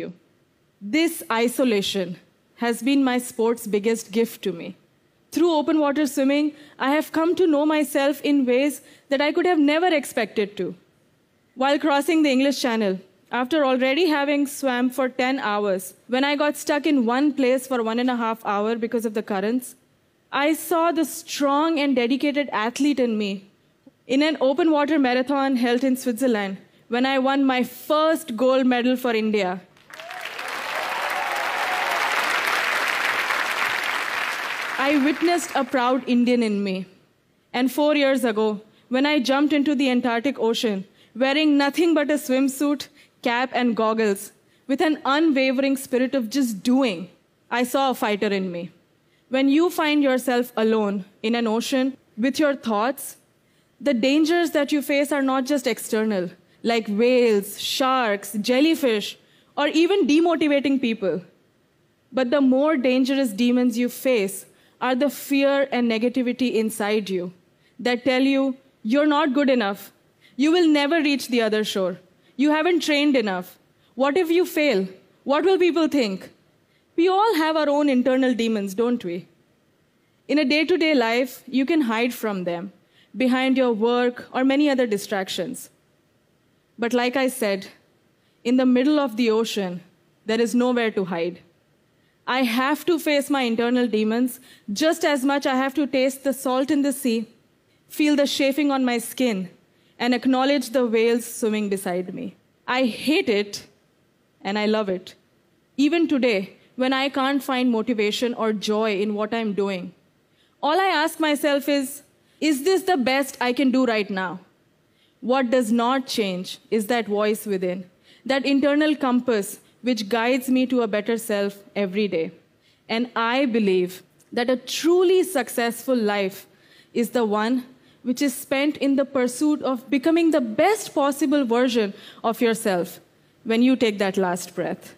you. This isolation has been my sport's biggest gift to me. Through open water swimming, I have come to know myself in ways that I could have never expected to. While crossing the English Channel, after already having swam for 10 hours, when I got stuck in one place for one and a half hour because of the currents, I saw the strong and dedicated athlete in me. In an open water marathon held in Switzerland, when I won my first gold medal for India, I witnessed a proud Indian in me. And four years ago, when I jumped into the Antarctic Ocean, wearing nothing but a swimsuit, cap, and goggles, with an unwavering spirit of just doing, I saw a fighter in me. When you find yourself alone in an ocean with your thoughts, the dangers that you face are not just external, like whales, sharks, jellyfish, or even demotivating people. But the more dangerous demons you face, are the fear and negativity inside you that tell you you're not good enough. You will never reach the other shore. You haven't trained enough. What if you fail? What will people think? We all have our own internal demons, don't we? In a day to day life, you can hide from them behind your work or many other distractions. But like I said, in the middle of the ocean, there is nowhere to hide. I have to face my internal demons just as much I have to taste the salt in the sea, feel the chafing on my skin, and acknowledge the whales swimming beside me. I hate it and I love it. Even today, when I can't find motivation or joy in what I'm doing, all I ask myself is, is this the best I can do right now? What does not change is that voice within, that internal compass which guides me to a better self every day. And I believe that a truly successful life is the one which is spent in the pursuit of becoming the best possible version of yourself when you take that last breath.